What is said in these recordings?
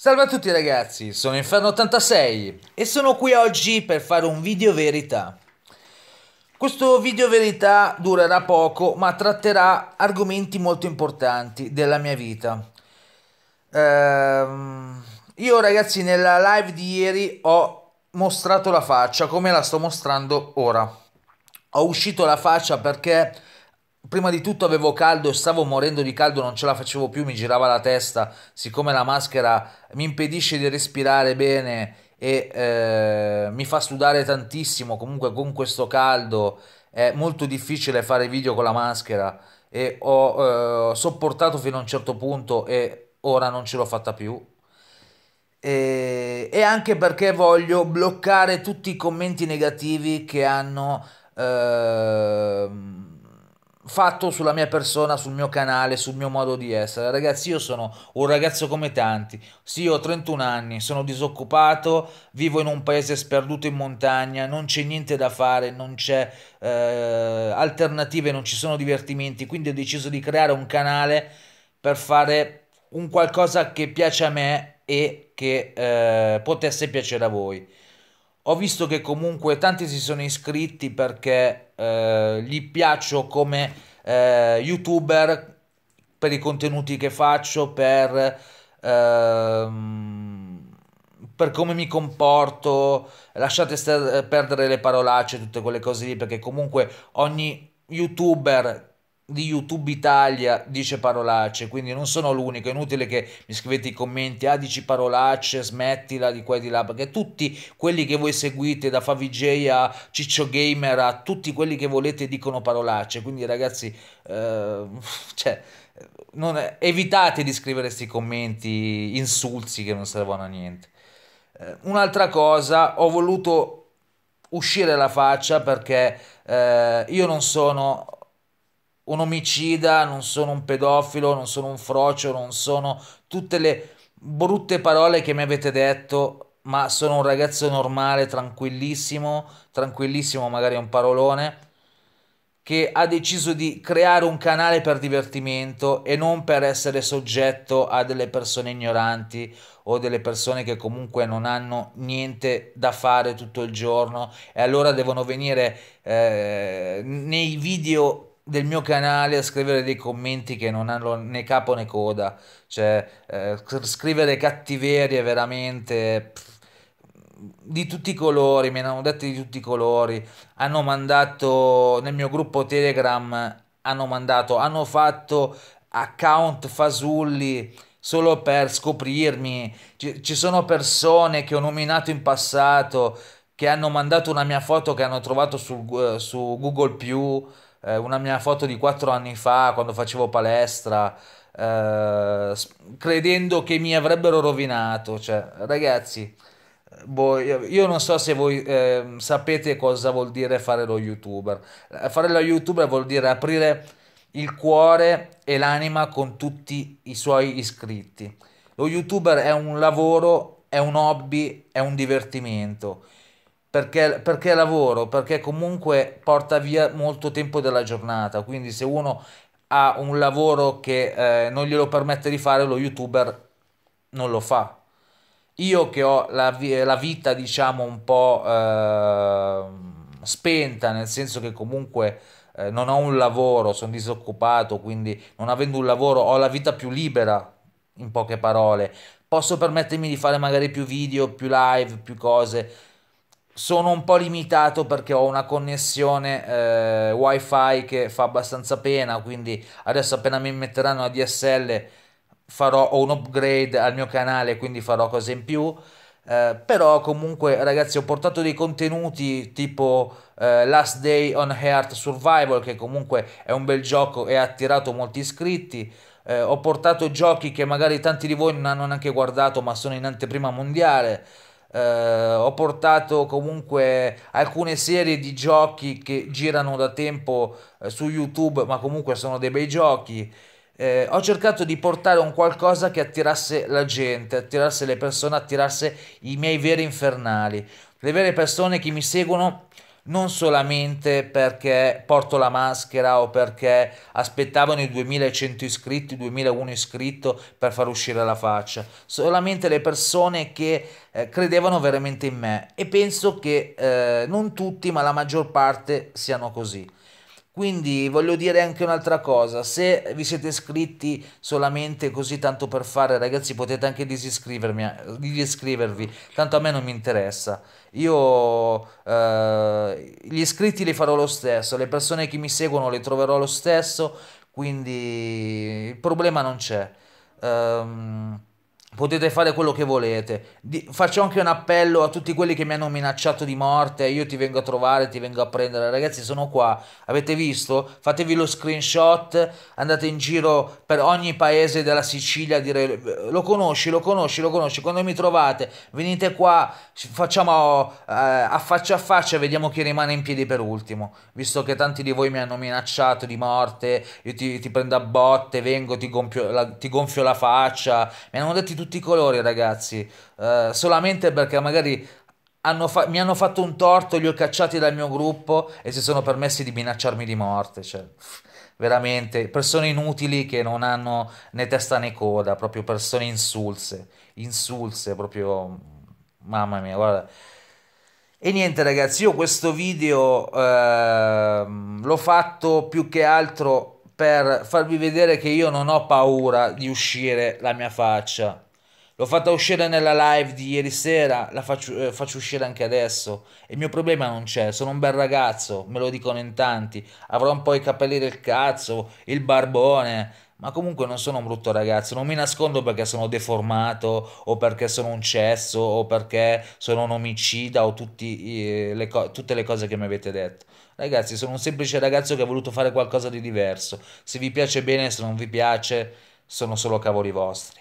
Salve a tutti ragazzi, sono Inferno86 e sono qui oggi per fare un video verità. Questo video verità durerà poco ma tratterà argomenti molto importanti della mia vita. Ehm, io ragazzi nella live di ieri ho mostrato la faccia come la sto mostrando ora. Ho uscito la faccia perché prima di tutto avevo caldo, e stavo morendo di caldo, non ce la facevo più, mi girava la testa, siccome la maschera mi impedisce di respirare bene e eh, mi fa sudare tantissimo, comunque con questo caldo è molto difficile fare video con la maschera e ho eh, sopportato fino a un certo punto e ora non ce l'ho fatta più. E, e anche perché voglio bloccare tutti i commenti negativi che hanno... Eh, fatto sulla mia persona, sul mio canale, sul mio modo di essere. Ragazzi, io sono un ragazzo come tanti. Sì, ho 31 anni, sono disoccupato, vivo in un paese sperduto in montagna, non c'è niente da fare, non c'è eh, alternative, non ci sono divertimenti, quindi ho deciso di creare un canale per fare un qualcosa che piace a me e che eh, potesse piacere a voi ho visto che comunque tanti si sono iscritti perché eh, gli piaccio come eh, youtuber per i contenuti che faccio, per, ehm, per come mi comporto, lasciate perdere le parolacce, tutte quelle cose lì, perché comunque ogni youtuber di YouTube Italia dice parolacce, quindi non sono l'unico, è inutile che mi scrivete i commenti, ah dici parolacce, smettila di qua e di là, perché tutti quelli che voi seguite, da Favij a Ciccio Gamer, a tutti quelli che volete dicono parolacce, quindi ragazzi, eh, cioè, è, evitate di scrivere questi commenti insulsi che non servono a niente. Eh, un'altra cosa, ho voluto uscire la faccia perché eh, io non sono un omicida, non sono un pedofilo, non sono un frocio, non sono tutte le brutte parole che mi avete detto, ma sono un ragazzo normale, tranquillissimo, tranquillissimo magari è un parolone, che ha deciso di creare un canale per divertimento e non per essere soggetto a delle persone ignoranti o delle persone che comunque non hanno niente da fare tutto il giorno e allora devono venire eh, nei video del mio canale a scrivere dei commenti che non hanno né capo né coda, cioè eh, scrivere cattiverie veramente pff, di tutti i colori, me ne hanno detto di tutti i colori, hanno mandato nel mio gruppo Telegram, hanno mandato, hanno fatto account fasulli solo per scoprirmi, ci, ci sono persone che ho nominato in passato che hanno mandato una mia foto che hanno trovato su, eh, su Google ⁇ eh, una mia foto di quattro anni fa quando facevo palestra, eh, credendo che mi avrebbero rovinato. Cioè, ragazzi, boh, io, io, non so se voi eh, sapete cosa vuol dire fare lo youtuber. Eh, fare lo youtuber vuol dire aprire il cuore e l'anima con tutti i suoi iscritti. Lo youtuber è un lavoro, è un hobby, è un divertimento perché, perché lavoro, perché comunque porta via molto tempo della giornata, quindi se uno ha un lavoro che eh, non glielo permette di fare, lo youtuber non lo fa. Io che ho la, la vita diciamo un po' eh, spenta, nel senso che comunque eh, non ho un lavoro, sono disoccupato, quindi non avendo un lavoro ho la vita più libera, in poche parole. Posso permettermi di fare magari più video, più live, più cose sono un po' limitato perché ho una connessione eh, wifi che fa abbastanza pena, quindi adesso appena mi metteranno a DSL farò un upgrade al mio canale, quindi farò cose in più. Eh, però comunque ragazzi ho portato dei contenuti tipo eh, Last Day on Heart Survival che comunque è un bel gioco e ha attirato molti iscritti eh, ho portato giochi che magari tanti di voi non hanno neanche guardato ma sono in anteprima mondiale eh, ho portato comunque alcune serie di giochi che girano da tempo eh, su YouTube, ma comunque sono dei bei giochi. Eh, ho cercato di portare un qualcosa che attirasse la gente, attirasse le persone, attirasse i miei veri infernali, le vere persone che mi seguono non solamente perché porto la maschera o perché aspettavano i 2100 iscritti, 2001 iscritto per far uscire la faccia, solamente le persone che eh, credevano veramente in me e penso che eh, non tutti ma la maggior parte siano così. Quindi voglio dire anche un'altra cosa, se vi siete iscritti solamente così tanto per fare, ragazzi, potete anche disiscrivervi, tanto a me non mi interessa. Io eh, gli iscritti li farò lo stesso, le persone che mi seguono le troverò lo stesso, quindi il problema non c'è. Um, potete fare quello che volete. Di- faccio anche un appello a tutti quelli che mi hanno minacciato di morte, io ti vengo a trovare, ti vengo a prendere, ragazzi sono qua, avete visto? Fatevi lo screenshot, andate in giro per ogni paese della Sicilia a dire lo conosci, lo conosci, lo conosci, quando mi trovate venite qua, facciamo eh, a faccia a faccia, e vediamo chi rimane in piedi per ultimo, visto che tanti di voi mi hanno minacciato di morte, io ti, ti prendo a botte, vengo, ti gonfio, la, ti gonfio la faccia, mi hanno detto tutti tutti i colori ragazzi, eh, solamente perché magari hanno mi hanno fatto un torto, li ho cacciati dal mio gruppo e si sono permessi di minacciarmi di morte. Cioè, veramente, persone inutili che non hanno né testa né coda, proprio persone insulse, insulse proprio, mamma mia, guarda. E niente ragazzi, io questo video eh, l'ho fatto più che altro per farvi vedere che io non ho paura di uscire la mia faccia L'ho fatta uscire nella live di ieri sera, la faccio, eh, faccio, uscire anche adesso. Il mio problema non c'è, sono un bel ragazzo, me lo dicono in tanti. Avrò un po' i capelli del cazzo, il barbone, ma comunque non sono un brutto ragazzo. Non mi nascondo perché sono deformato, o perché sono un cesso, o perché sono un omicida, o tutti, eh, le tutte le cose che mi avete detto. Ragazzi, sono un semplice ragazzo che ha voluto fare qualcosa di diverso. Se vi piace bene, se non vi piace, sono solo cavoli vostri.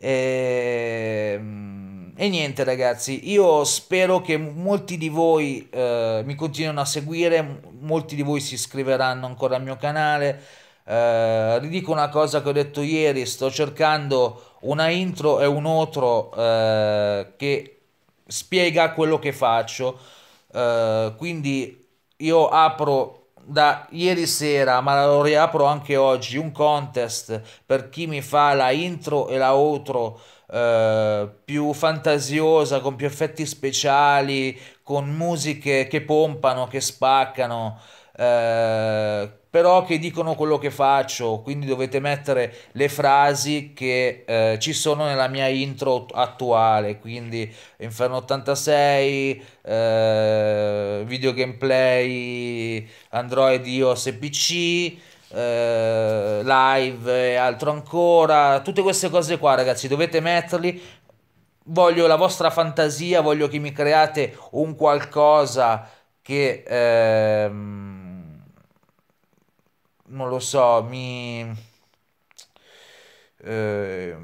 E, ehm, e, niente ragazzi, io spero che molti di voi eh, mi continuino a seguire, molti di voi si iscriveranno ancora al mio canale. Eh, ridico una cosa che ho detto ieri, sto cercando una intro e un outro eh, che spiega quello che faccio. Eh, quindi io apro da ieri sera, ma lo riapro anche oggi, un contest per chi mi fa la intro e la outro eh, più fantasiosa, con più effetti speciali, con musiche che pompano, che spaccano. Eh, però che dicono quello che faccio, quindi dovete mettere le frasi che eh, ci sono nella mia intro attuale, quindi Inferno 86, eh, video gameplay, Android, iOS e PC, eh, live e altro ancora, tutte queste cose qua ragazzi dovete metterli. Voglio la vostra fantasia, voglio che mi create un qualcosa che... Ehm, non lo so, mi... Eh,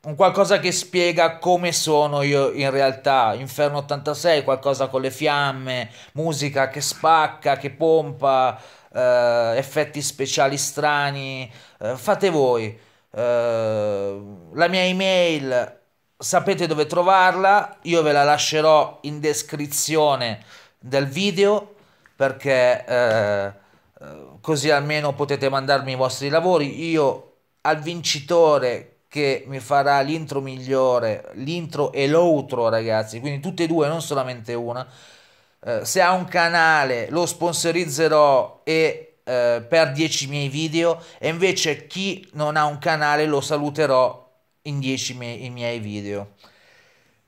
un qualcosa che spiega come sono io in realtà, Inferno 86, qualcosa con le fiamme, musica che spacca, che pompa, eh, effetti speciali strani, eh, fate voi. Eh, la mia email sapete dove trovarla, io ve la lascerò in descrizione del video perché eh, eh, così almeno potete mandarmi i vostri lavori. Io al vincitore che mi farà l'intro migliore, l'intro e l'outro ragazzi, quindi tutte e due, non solamente una. Eh, se ha un canale lo sponsorizzerò e, eh, per 10 miei video e invece chi non ha un canale lo saluterò in 10 mie- miei video.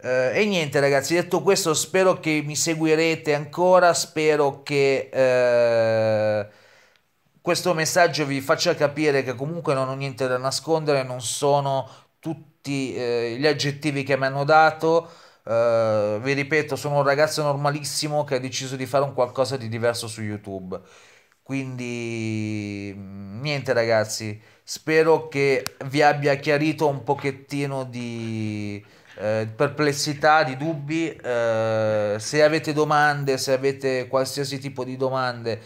Uh, e niente ragazzi, detto questo spero che mi seguirete ancora, spero che uh, questo messaggio vi faccia capire che comunque non ho niente da nascondere, non sono tutti eh, gli aggettivi che mi hanno dato. Eh, vi ripeto, sono un ragazzo normalissimo che ha deciso di fare un qualcosa di diverso su YouTube. Quindi mm, niente ragazzi, spero che vi abbia chiarito un pochettino di eh, perplessità, di dubbi. Eh, se avete domande, se avete qualsiasi tipo di domande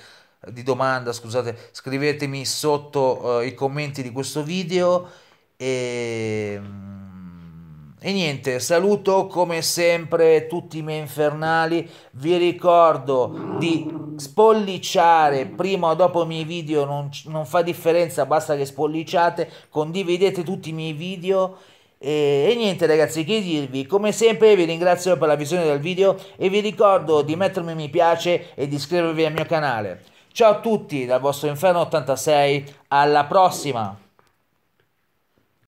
di domanda, scusate, scrivetemi sotto eh, i commenti di questo video e, ehm, e niente, saluto come sempre tutti i miei infernali, vi ricordo di spolliciare prima o dopo i miei video, non, non fa differenza, basta che spolliciate, condividete tutti i miei video e, e, niente ragazzi che dirvi come sempre vi ringrazio per la visione del video e vi ricordo di mettermi mi piace e di iscrivervi al mio canale Ciao a tutti dal vostro Inferno 86, alla prossima!